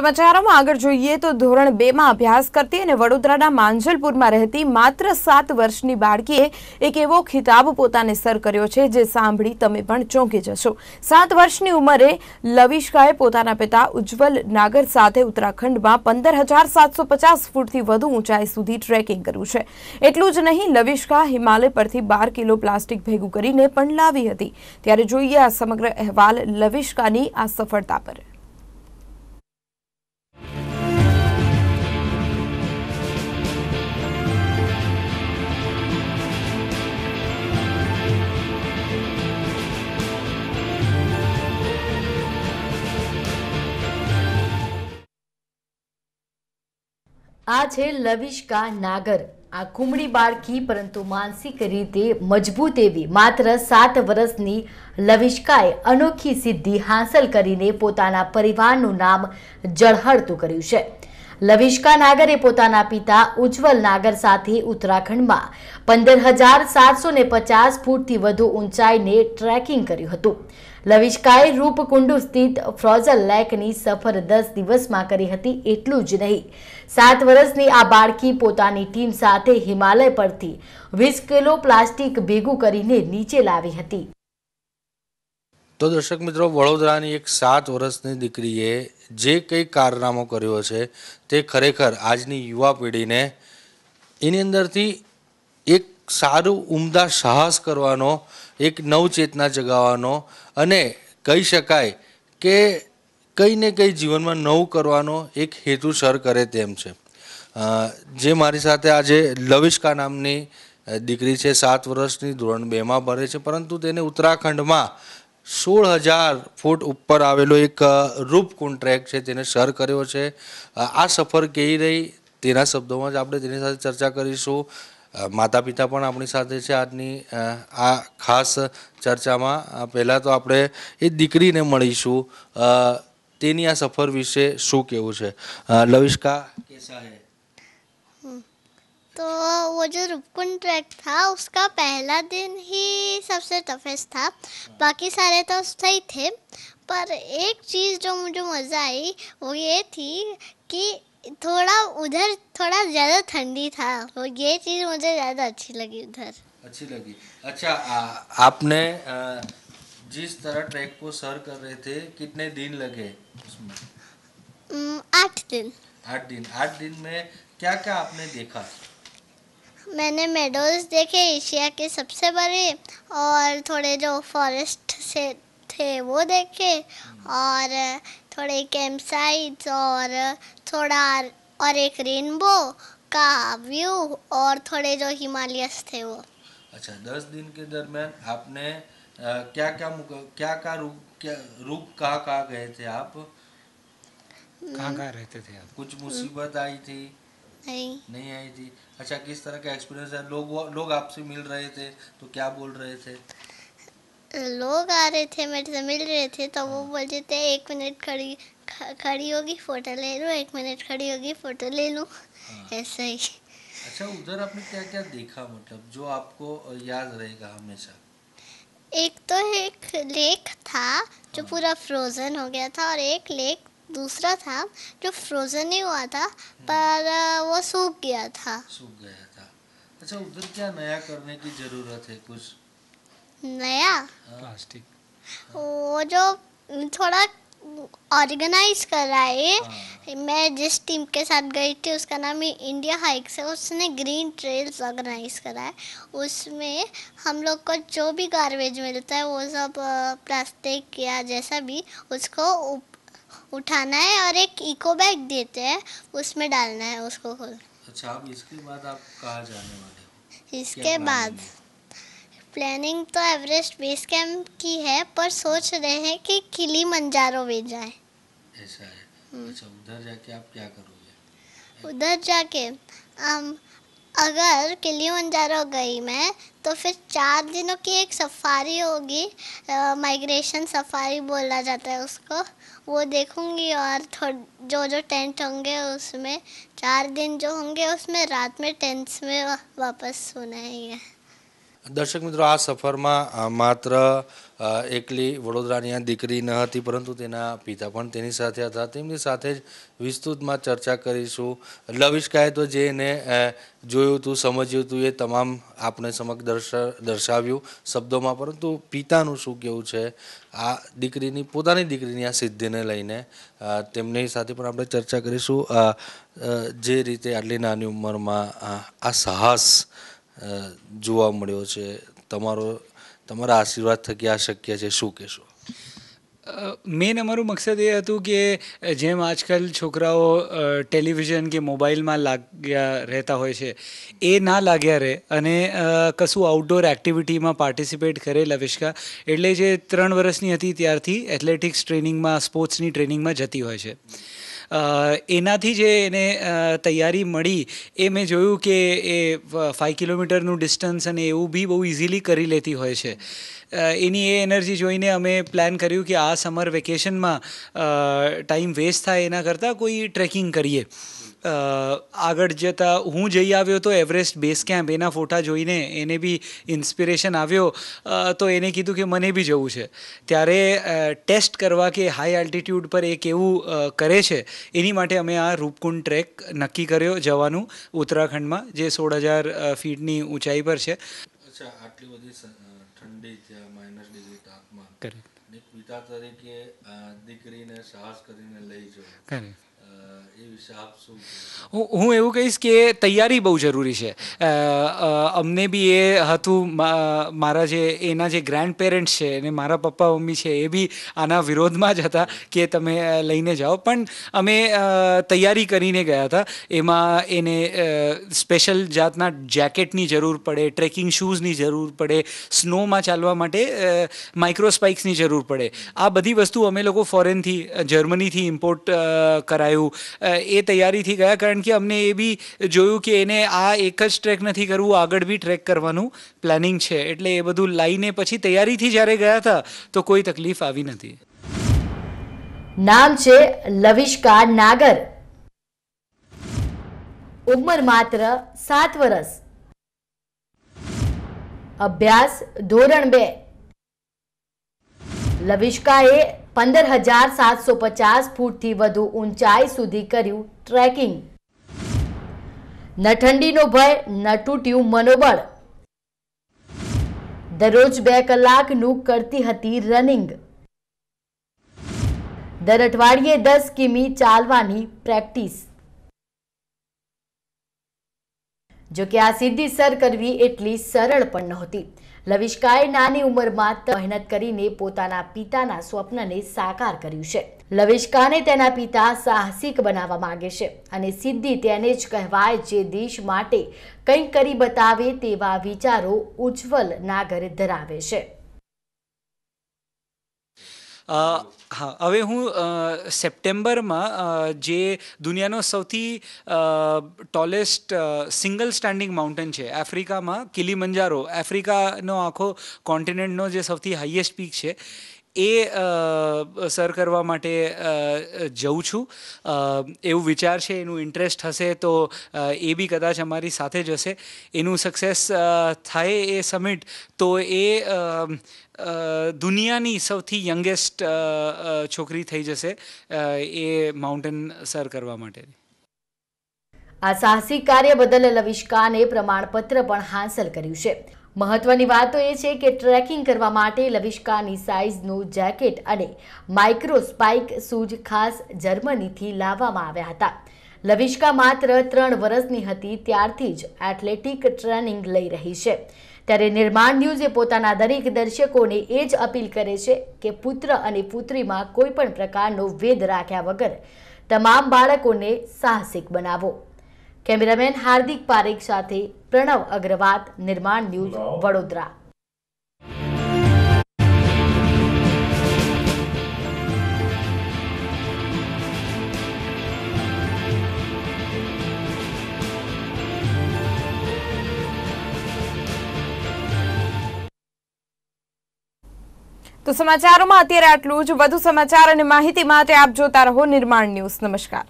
સમાચારોમાં આગળ જોઈએ તો ધોરણ બે માં અભ્યાસ કરતી અને વડોદરાના માંજલપુરમાં રહેતી માત્ર સાત વર્ષની બાળકીએ એક એવો ખિતાબ પોતાને સર કર્યો છે જે સાંભળી તમે પણ ચોંકી જશો સાત વર્ષની ઉંમરે લવિષ્કાએ પોતાના પિતા ઉજ્જવલ નાગર સાથે ઉત્તરાખંડમાં પંદર હજાર સાતસો પચાસ ફૂટથી વધુ ઊંચાઈ સુધી ટ્રેકિંગ કર્યું છે એટલું જ નહીં લવિષ્કા હિમાલય પરથી બાર કિલો પ્લાસ્ટિક ભેગું કરીને પણ લાવી હતી ત્યારે જોઈએ આ સમગ્ર અહેવાલ લવિષ્કાની આ સફળતા પર આ છે લવિષ્કા નાગર આ કુમળી બાળકી પરંતુ માનસિક રીતે મજબૂત એવી માત્ર સાત વર્ષની લવિષ્કાએ અનોખી સિદ્ધિ હાંસલ કરીને પોતાના પરિવારનું નામ જળહળતું કર્યું છે લવિષ્કા નાગરે પોતાના પિતા ઉજ્જવલ નાગર સાથે ઉત્તરાખંડમાં પંદર હજાર સાતસો ને પચાસ ફૂટથી વધુ ઊંચાઈને ટ્રેકિંગ કર્યું હતું લવિષ્કાએ રૂપકુંડુ સ્થિત ફ્રોઝલ લેકની સફર દસ દિવસમાં કરી હતી એટલું જ નહીં સાત વર્ષની આ બાળકી પોતાની ટીમ સાથે હિમાલય પરથી વીસ કિલો પ્લાસ્ટિક ભેગું કરીને નીચે લાવી હતી તો દર્શક મિત્રો વડોદરાની એક સાત વર્ષની દીકરીએ જે કંઈ કારનામો કર્યો છે તે ખરેખર આજની યુવા પેઢીને એની અંદરથી એક સારું ઉમદા સાહસ કરવાનો એક નવચેતના જગાવવાનો અને કહી શકાય કે કંઈ ને કંઈ જીવનમાં નવું કરવાનો એક હેતુ સર કરે તેમ છે જે મારી સાથે આજે લવિષ્કા નામની દીકરી છે સાત વર્ષની ધોરણ બેમાં ભરે છે પરંતુ તેને ઉત્તરાખંડમાં સોળ હજાર ફૂટ ઉપર આવેલો એક રૂપ કોન્ટ્રેક્ટ છે તેને સર કર્યો છે આ સફર કેવી રહી તેના શબ્દોમાં જ આપણે તેની સાથે ચર્ચા કરીશું માતા પિતા પણ આપણી સાથે છે આજની આ ખાસ ચર્ચામાં પહેલાં તો આપણે એ દીકરીને મળીશું તેની આ સફર વિશે શું કેવું છે લવિષ્કા કેસા હે तो वो जो रूपकुंड ट्रैक था उसका पहला दिन ही सबसे टफेस्ट था बाकी सारे तो सही थे पर एक चीज़ મજા मुझे मज़ा आई वो ये थोड़ा उधर थोड़ा ज़्यादा ठंडी था वो तो ये चीज़ मुझे ज़्यादा अच्छी लगी उधर अच्छी लगी अच्छा आ, आपने आ, जिस तरह ट्रैक को सर कर रहे थे कितने दिन लगे उसमें आठ दिन आठ दिन आठ दिन में क्या क्या आपने देखा मैंने मेडल्स देखे एशिया के सबसे बड़े और थोड़े जो फॉरेस्ट से थे वो देखे और थोड़े कैंप साइट्स और थोड़ा और एक रेनबो का व्यू और थोड़े जो हिमालयस थे वो अच्छा दस दिन के दरमियान आपने आ, क्या क्या क्या क्या रुक क्या रुक कहाँ कहाँ गए थे आप कहाँ कहाँ रहते थे आप कुछ मुसीबत आई थी नहीं नहीं आई थी अच्छा किस तरह का एक्सपीरियंस है लोग लोग आपसे मिल रहे थे तो क्या बोल रहे थे लोग आ रहे थे मेरे से मिल रहे थे तो वो हाँ। बोलते थे एक मिनट खड़ी खड़ी होगी फ़ोटो ले लो एक मिनट खड़ी होगी फ़ोटो ले लो हाँ। ऐसा ही अच्छा उधर आपने क्या क्या देखा मतलब जो आपको याद रहेगा हमेशा एक तो एक लेक था जो हाँ। पूरा फ्रोज़न हो गया था और एक लेक दूसरा था जो फ्रोज़न नहीं हुआ था पर वो सूख गया था सूख गया था अच्छा उधर क्या नया करने की ज़रूरत है कुछ नया प्लास्टिक हाँ, वो जो थोड़ा ऑर्गेनाइज कर रहा है हाँ। मैं जिस टीम के साथ गई थी उसका नाम है इंडिया हाइक्स है उसने ग्रीन ट्रेल्स ऑर्गेनाइज करा है उसमें हम लोग को जो भी गार्बेज मिलता है वो सब प्लास्टिक या जैसा भी उसको उठाना है और एक इको बैग देते हैं उसमें डालना है उसको खोल अच्छा आप इसके बाद आप कहाँ जाने वाले हो इसके बाद प्लानिंग तो एवरेस्ट बेस कैंप की है पर सोच रहे हैं कि किली मंजारो भी जाए ऐसा है हम्म। अच्छा उधर जाके आप क्या करोगे उधर जाके um, अगर किली मंजारो गई मैं तो फिर चार दिनों की एक सफारी होगी माइग्रेशन uh, सफारी बोला जाता है उसको वो देखूंगी और जो जो टेंट होंगे उसमें चार दिन जो होंगे उसमें रात में टेंट्स में वापस सोना है દર્શક મિત્રો આ સફરમાં માત્ર એકલી વડોદરાની આ દીકરી ન હતી પરંતુ તેના પિતા પણ તેની સાથે હતા તેમની સાથે જ વિસ્તૃતમાં ચર્ચા કરીશું લવિષ્કાએ તો જે એને જોયું હતું સમજ્યું હતું એ તમામ આપણે સમક્ષ દર્શાવ્યું શબ્દોમાં પરંતુ પિતાનું શું કેવું છે આ દીકરીની પોતાની દીકરીની આ સિદ્ધિને લઈને તેમની સાથે પણ આપણે ચર્ચા કરીશું જે રીતે આટલી નાની ઉંમરમાં આ સાહસ જોવા મળ્યો છે તમારો તમારા આશીર્વાદ થકી આ શક્ય છે શું કહેશો મેન અમારું મકસદ એ હતું કે જેમ આજકાલ છોકરાઓ ટેલિવિઝન કે મોબાઈલમાં લાગ્યા રહેતા હોય છે એ ના લાગ્યા રહે અને કશું આઉટડોર એક્ટિવિટીમાં પાર્ટિસિપેટ કરે લવિષ્કા એટલે જે ત્રણ વર્ષની હતી ત્યારથી એથ્લેટિક્સ ટ્રેનિંગમાં સ્પોર્ટ્સની ટ્રેનિંગમાં જતી હોય છે એનાથી જે એને તૈયારી મળી એ મેં જોયું કે એ ફાઇવ કિલોમીટરનું ડિસ્ટન્સ અને એવું બી બહુ ઇઝીલી કરી લેતી હોય છે એની એ એનર્જી જોઈને અમે પ્લાન કર્યું કે આ સમર વેકેશનમાં ટાઈમ વેસ્ટ થાય એના કરતાં કોઈ ટ્રેકિંગ કરીએ આગળ જતાં હું જઈ આવ્યો તો એવરેસ્ટ બેઝ કેમ્પ એના ફોટા જોઈને એને બી ઇન્સ્પિરેશન આવ્યો તો એને કીધું કે મને બી જવું છે ત્યારે ટેસ્ટ કરવા કે હાઈ આલ્ટિટ્યૂડ પર એ કેવું કરે છે એની માટે અમે આ રૂપકુંડ ટ્રેક નક્કી કર્યો જવાનું ઉત્તરાખંડમાં જે સોળ હજાર ફીટની ઊંચાઈ પર છે અચ્છા આટલી બધી ઠંડી માઇનસ ડિગ્રી એક પિતા તરીકે દીકરીને સાહસ કરીને લઈ જવું કરેક્ટ હું એવું કહીશ કે તૈયારી બહુ જરૂરી છે અમને બી એ હતું મારા જે એના જે ગ્રેન્ડ પેરેન્ટ્સ છે અને મારા પપ્પા મમ્મી છે એ બી આના વિરોધમાં જ હતા કે તમે લઈને જાઓ પણ અમે તૈયારી કરીને ગયા હતા એમાં એને સ્પેશિયલ જાતના જેકેટની જરૂર પડે ટ્રેકિંગ શૂઝની જરૂર પડે સ્નોમાં ચાલવા માટે માઇક્રોસ્પાઇક્સની જરૂર પડે આ બધી વસ્તુ અમે લોકો ફોરેનથી જર્મનીથી ઇમ્પોર્ટ કરાયું એ તૈયારીથી ગયા કારણ કે અમને એ બી જોયું કે એને આ એક જ ટ્રેક નથી કરવું આગળ બી ટ્રેક કરવાનું પ્લાનિંગ છે એટલે એ બધું લાઈને પછી તૈયારીથી જ્યારે ગયા હતા તો કોઈ તકલીફ આવી નથી નામ છે લવિષ્કા નાગર ઉંમર માત્ર સાત વર્ષ અભ્યાસ ધોરણ બે લવિષ્કાએ પંદર હજાર સાતસો પચાસ ફૂટથી વધુ ઊંચાઈ સુધી કર્યું ટ્રેકિંગ ન ઠંડીનો ભય ન તૂટ્યું મનોબળ દરરોજ બે કલાકનું કરતી હતી રનિંગ દર અઠવાડિયે દસ કિમી ચાલવાની પ્રેક્ટિસ જોકે આ સિદ્ધિ સર કરવી એટલી સરળ પણ નહોતી લવિષ્કાએ નાની ઉંમરમાં મહેનત કરીને પોતાના પિતાના સ્વપ્નને સાકાર કર્યું છે લવિષ્કાને તેના પિતા સાહસિક બનાવવા માંગે છે અને સિદ્ધિ તેને જ કહેવાય જે દેશ માટે કંઈક કરી બતાવે તેવા વિચારો ઉજ્જવલ નાગર ધરાવે છે હા હવે હું સપ્ટેમ્બરમાં જે દુનિયાનો સૌથી ટોલેસ્ટ સિંગલ સ્ટેન્ડિંગ માઉન્ટેન છે આફ્રિકામાં કિલીમંજારો આફ્રિકાનો આખો કોન્ટિનેન્ટનો જે સૌથી હાઈએસ્ટ પીક છે એ સર કરવા માટે જઉં છું એવું વિચાર છે એનું ઇન્ટરેસ્ટ હશે તો એ બી કદાચ અમારી સાથે જશે એનું સક્સેસ થાય એ સમિટ તો એ દુનિયાની સૌથી યંગેસ્ટ છોકરી થઈ જશે એ માઉન્ટેન સર કરવા માટેની આ સાહસિક કાર્ય બદલ લવિશ ખાને પ્રમાણપત્ર પણ હાંસલ કર્યું છે મહત્વની વાત તો એ છે કે ટ્રેકિંગ કરવા માટે લવિષ્કાની સાઇઝનું જેકેટ અને માઇક્રો સ્પાઇક શૂઝ ખાસ જર્મનીથી લાવવામાં આવ્યા હતા લવિષ્કા માત્ર ત્રણ વર્ષની હતી ત્યારથી જ એથ્લેટિક ટ્રેનિંગ લઈ રહી છે ત્યારે નિર્માણ ન્યૂઝે પોતાના દરેક દર્શકોને એ જ અપીલ કરે છે કે પુત્ર અને પુત્રીમાં કોઈપણ પ્રકારનો વેદ રાખ્યા વગર તમામ બાળકોને સાહસિક બનાવો કેમેરામેન હાર્દિક પારેખ સાથે પ્રણવ અગ્રવાત નિર્માણ ન્યૂઝ વડોદરા તો સમાચારોમાં અત્યારે આટલું જ વધુ સમાચાર અને માહિતી માટે આપ જોતા રહો નિર્માણ ન્યૂઝ નમસ્કાર